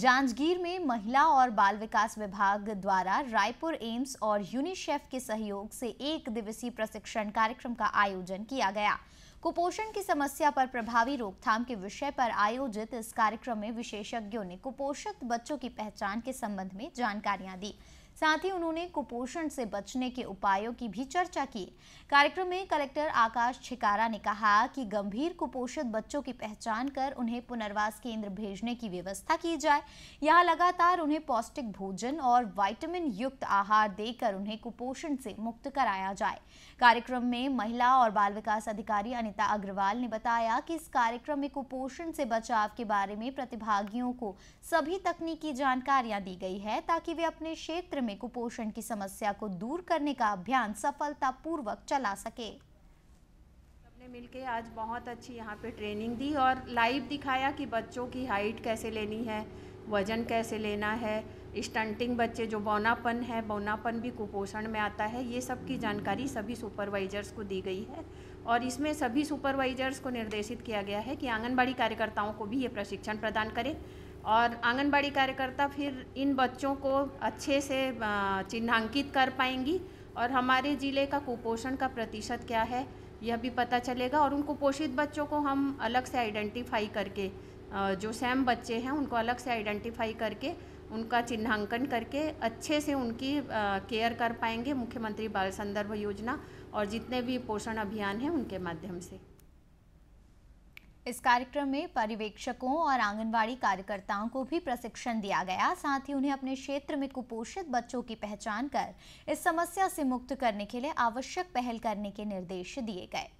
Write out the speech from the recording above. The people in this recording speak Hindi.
जांजगीर में महिला और बाल विकास विभाग द्वारा रायपुर एम्स और यूनिसेफ के सहयोग से एक दिवसीय प्रशिक्षण कार्यक्रम का आयोजन किया गया कुपोषण की समस्या पर प्रभावी रोकथाम के विषय पर आयोजित इस कार्यक्रम में विशेषज्ञों ने कुपोषित बच्चों की पहचान के संबंध में जानकारियां दी साथ ही उन्होंने कुपोषण से बचने के उपायों की भी चर्चा की कार्यक्रम में कलेक्टर आकाश छिकारा ने कहा कि गंभीर कुपोषित बच्चों की पहचान कर उन्हें पुनर्वास केंद्र भेजने की व्यवस्था की जाए यहाँ लगातार उन्हें पौष्टिक भोजन और वाइटामिन युक्त आहार देकर उन्हें कुपोषण से मुक्त कराया जाए कार्यक्रम में महिला और बाल विकास अधिकारी अनिता अग्रवाल ने बताया कि इस कार्यक्रम में कुपोषण से बचाव के बारे में प्रतिभागियों को सभी तकनीकी जानकारियां दी गई है ताकि वे अपने क्षेत्र में में कुपोषण की समस्या को दूर करने का अभियान सफलतापूर्वक चला सके सबने मिलके आज बहुत अच्छी यहाँ पे ट्रेनिंग दी और लाइव दिखाया कि बच्चों की हाइट कैसे लेनी है वजन कैसे लेना है स्टंटिंग बच्चे जो बौनापन है बौनापन भी कुपोषण में आता है ये सब की जानकारी सभी सुपरवाइजर्स को दी गई है और इसमें सभी सुपरवाइजर्स को निर्देशित किया गया है कि आंगनबाड़ी कार्यकर्ताओं को भी ये प्रशिक्षण प्रदान करें और आंगनबाड़ी कार्यकर्ता फिर इन बच्चों को अच्छे से चिन्हांकित कर पाएंगी और हमारे ज़िले का कुपोषण का प्रतिशत क्या है यह भी पता चलेगा और उन कुपोषित बच्चों को हम अलग से आइडेंटिफाई करके जो सैम बच्चे हैं उनको अलग से आइडेंटिफाई करके उनका चिन्हांकन करके अच्छे से उनकी केयर कर पाएंगे मुख्यमंत्री बाल संदर्भ योजना और जितने भी पोषण अभियान हैं उनके माध्यम से इस कार्यक्रम में पर्यवेक्षकों और आंगनबाड़ी कार्यकर्ताओं को भी प्रशिक्षण दिया गया साथ ही उन्हें अपने क्षेत्र में कुपोषित बच्चों की पहचान कर इस समस्या से मुक्त करने के लिए आवश्यक पहल करने के निर्देश दिए गए